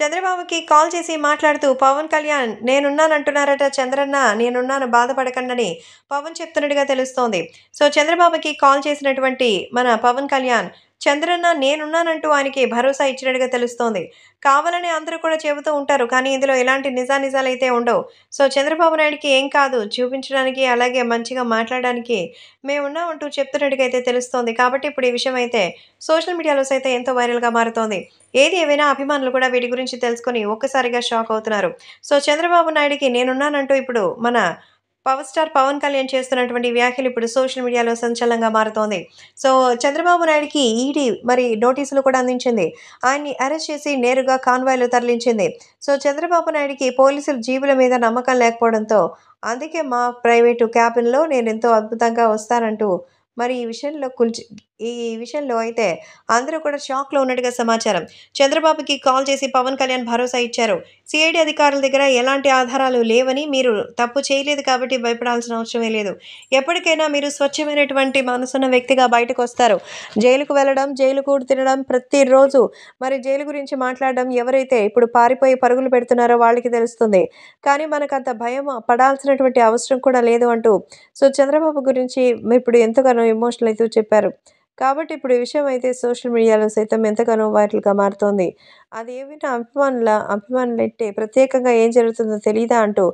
చంద్రబాబుకి కాల్ చేసి మాట్లాడుతూ పవన్ కళ్యాణ్ నేనున్నానంటున్నారట చంద్రన్న నేనున్నాను బాధపడకండని పవన్ చెప్తున్నట్టుగా తెలుస్తోంది సో చంద్రబాబుకి కాల్ చేసినటువంటి మన పవన్ కళ్యాణ్ చంద్రన్న నేనున్నానంటూ ఆయనకి భరోసా ఇచ్చినట్టుగా తెలుస్తోంది కావాలని అందరూ కూడా చెబుతూ ఉంటారు కానీ ఇందులో ఎలాంటి నిజానిజాలు అయితే ఉండవు సో చంద్రబాబు నాయుడికి ఏం కాదు చూపించడానికి అలాగే మంచిగా మాట్లాడడానికి మేమున్నా అంటూ చెప్తున్నట్టుగా అయితే తెలుస్తోంది కాబట్టి ఇప్పుడు ఈ విషయం అయితే సోషల్ మీడియాలో సైతం ఎంతో వైరల్గా మారుతోంది ఏది ఏవైనా అభిమానులు కూడా వీటి గురించి తెలుసుకొని ఒక్కసారిగా షాక్ అవుతున్నారు సో చంద్రబాబు నాయుడికి నేనున్నానంటూ ఇప్పుడు మన పవర్ స్టార్ పవన్ కళ్యాణ్ చేస్తున్నటువంటి వ్యాఖ్యలు ఇప్పుడు సోషల్ మీడియాలో సంచలనంగా మారుతోంది సో చంద్రబాబు నాయుడికి ఈడీ మరి నోటీసులు కూడా అందించింది ఆయన్ని అరెస్ట్ చేసి నేరుగా కాన్వాయ్లో తరలించింది సో చంద్రబాబు నాయుడికి పోలీసులు జీవుల మీద నమ్మకం లేకపోవడంతో అందుకే మా ప్రైవేటు క్యాబిన్లో నేను ఎంతో అద్భుతంగా వస్తానంటూ మరి ఈ విషయంలో కుల్చి ఈ విషయంలో అయితే అందరూ కూడా షాక్లో ఉన్నట్టుగా సమాచారం చంద్రబాబుకి కాల్ చేసి పవన్ కళ్యాణ్ భరోసా ఇచ్చారు సిఐడి అధికారుల దగ్గర ఎలాంటి ఆధారాలు లేవని మీరు తప్పు చేయలేదు కాబట్టి భయపడాల్సిన అవసరమే లేదు ఎప్పటికైనా మీరు స్వచ్ఛమైనటువంటి మనసున్న వ్యక్తిగా బయటకు వస్తారు జైలుకు వెళ్ళడం జైలు కూడు తినడం ప్రతిరోజు మరి జైలు గురించి మాట్లాడడం ఎవరైతే ఇప్పుడు పారిపోయి పరుగులు పెడుతున్నారో వాళ్ళకి తెలుస్తుంది కానీ మనకు అంత భయం పడాల్సినటువంటి అవసరం కూడా లేదు అంటూ సో చంద్రబాబు గురించి ఇప్పుడు ఎంతగానో ఎమోషనల్ అయితే చెప్పారు కాబట్టి ఇప్పుడు ఈ విషయం అయితే సోషల్ మీడియాలో సైతం ఎంతగానో వైరల్గా మారుతోంది అది ఏమైనా అభిమానుల అభిమానులంటే ప్రత్యేకంగా ఏం జరుగుతుందో తెలియదా అంటూ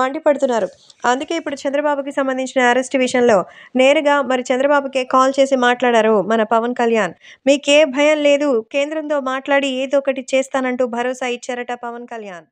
మండిపడుతున్నారు అందుకే ఇప్పుడు చంద్రబాబుకి సంబంధించిన అరెస్ట్ విషయంలో నేరుగా మరి చంద్రబాబుకే కాల్ చేసి మాట్లాడారు మన పవన్ కళ్యాణ్ మీకే భయం లేదు కేంద్రంతో మాట్లాడి ఏదో ఒకటి చేస్తానంటూ భరోసా ఇచ్చారట పవన్ కళ్యాణ్